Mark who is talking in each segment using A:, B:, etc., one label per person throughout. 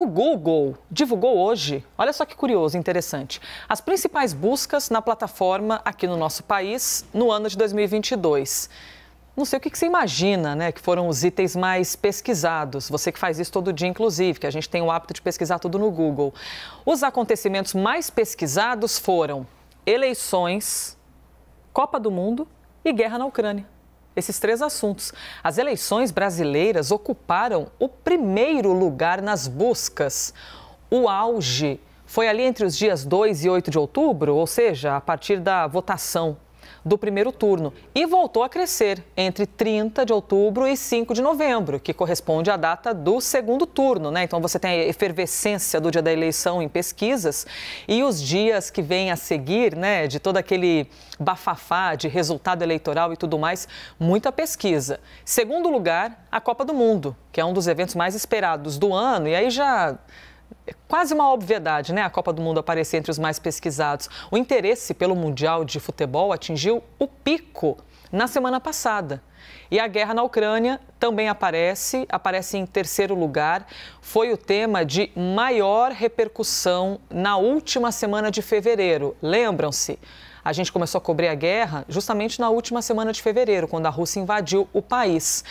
A: O Google divulgou hoje, olha só que curioso, interessante, as principais buscas na plataforma aqui no nosso país no ano de 2022. Não sei o que, você imagina, né? Que foram os itens mais pesquisados. Você que faz isso todo dia, inclusive, que a gente tem o hábito de pesquisar tudo no Google. Os acontecimentos mais pesquisados foram eleições, Copa do Mundo e guerra na Ucrânia esses três assuntos. As eleições brasileiras ocuparam o primeiro lugar nas buscas. O auge foi ali entre os dias 2 e 8 de outubro, ou seja, a partir da votação do primeiro turno e voltou a crescer entre 30 de outubro e 5 de novembro, que corresponde à data do segundo turno. Né? Então você tem a efervescência do dia da eleição em pesquisas e os dias que vêm a seguir, né, de todo aquele bafafá de resultado eleitoral e tudo mais, muita pesquisa. Segundo lugar, a Copa do Mundo, que é um dos eventos mais esperados do ano, e aí já é quase uma obviedade, né? A Copa do Mundo aparecer entre os mais pesquisados. O interesse pelo Mundial de Futebol atingiu o pico na semana passada. E a guerra na Ucrânia também aparece, aparece em terceiro lugar. Foi o tema de maior repercussão na última semana de fevereiro. Lembram-se? A gente começou a cobrir a guerra justamente na última semana de fevereiro, quando a Rússia invadiu o país.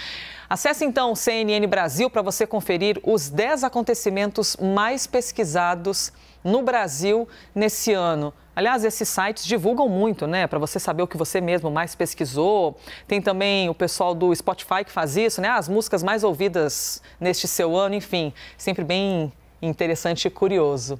A: Acesse então o CNN Brasil para você conferir os 10 acontecimentos mais pesquisados no Brasil nesse ano. Aliás, esses sites divulgam muito, né? Para você saber o que você mesmo mais pesquisou. Tem também o pessoal do Spotify que faz isso, né? As músicas mais ouvidas neste seu ano, enfim. Sempre bem interessante e curioso.